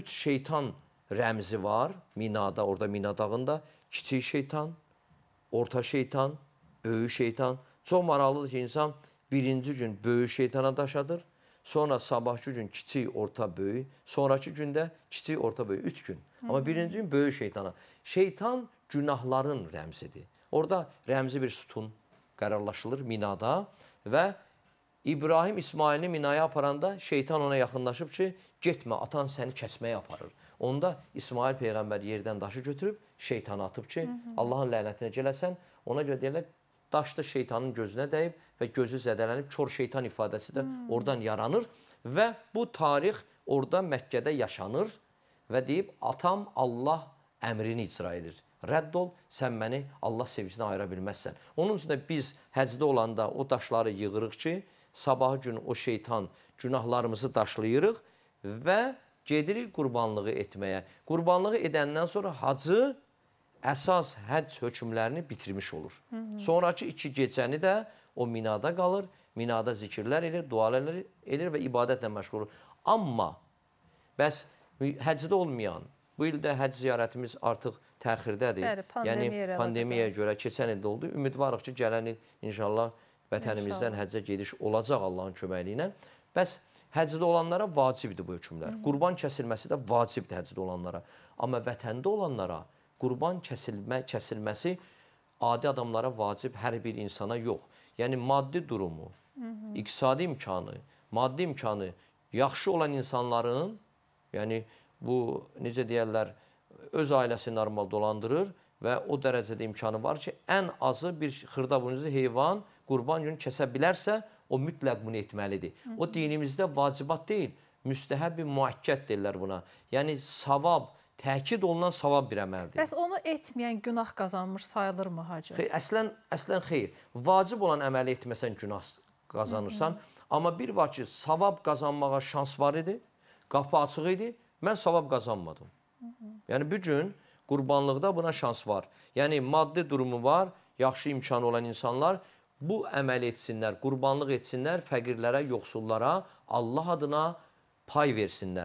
Üç şeytan rəmzi var Minada, orada Mina dağında. Kiçik şeytan, orta şeytan, böyük şeytan. Çox maraqlıdır ki, insan birinci gün böyük şeytana daşadır. Sonra sabahki gün kiçik, orta, böyük. Sonrakı gündə kiçik, orta, böyük. Üç gün. Amma birinci gün böyük şeytana. Şeytan günahların rəmzidir. Orada rəmzi bir sütun qərarlaşılır Minada və İbrahim İsmailini minaya aparanda şeytan ona yaxınlaşıb ki, getmə, atan səni kəsməyə aparır. Onda İsmail peyğəmbər yerdən daşı götürüb şeytana atıb ki, Allahın lənətinə gələsən. Ona görə deyirlər, daş da şeytanın gözünə dəyib və gözü zədələnib, kor şeytan ifadəsi də oradan yaranır və bu tarix orada Məkkədə yaşanır və deyib, atam Allah əmrini icra edir. Rədd ol, sən məni Allah sevgisinə ayıra bilməzsən. Onun üçün də biz həcdə olanda o daşları yığırıq ki, Sabahı gün o şeytan günahlarımızı daşlayırıq və gedirik qurbanlığı etməyə. Qurbanlığı edəndən sonra hacı əsas həcc hökmlərini bitirmiş olur. Hı -hı. Sonrakı iki gecəni də o minada qalır, minada zikirlər edir, dualar edir və ibadətlə məşğul olur. Amma bəs həcdə olmayan, bu ildə həcc ziyarətimiz artıq təxirdədir. Bəli, yəni pandemiyaya yəni pandemiyaya görə keçən ildə oldu. Ümidvarıq ki, gələn il inşallah vətənimizdən həccə gediş olacaq Allahın köməkliyi ilə. Bəs həcdə olanlara vacibdir bu hökmlər. Qurban kəsilməsi də vacibdir həcdə olanlara. Amma vətəndə olanlara qurban kəsilmə kəsilməsi adi adamlara vacib hər bir insana yox. Yəni maddi durumu, Hı -hı. iqtisadi imkanı, maddi imkanı yaxşı olan insanların, yəni bu necə deyərlər, öz ailəsini normal dolandırır və o dərəcədə imkanı var ki, ən azı bir xırdabunclu heyvan qurban günü kəsə bilərsə, o mütləq bunu etməlidir. Hı -hı. O dinimizdə vacibat deyil, müstəhəb-i müəkkət deyirlər buna. Yəni savab, təkid olunan savab bir əməldir. Bəs onu etməyən günah qazanmış sayılırmı hacı? Xeyr, əslən əslən xeyr. Vacib olan əməli etməsən günah qazanırsan, Hı -hı. amma bir var ki, savab qazanmağa şans var idi, qapı açıq idi. Mən savab qazanmadım. Hı -hı. Yəni bu gün qurbanlıqda buna şans var. Yəni maddi durumu var, yaxşı imkanı olan insanlar bu əməl etsinlər, qurbanlıq etsinlər, fəqirlərə, yoxsullara, Allah adına pay versinlər.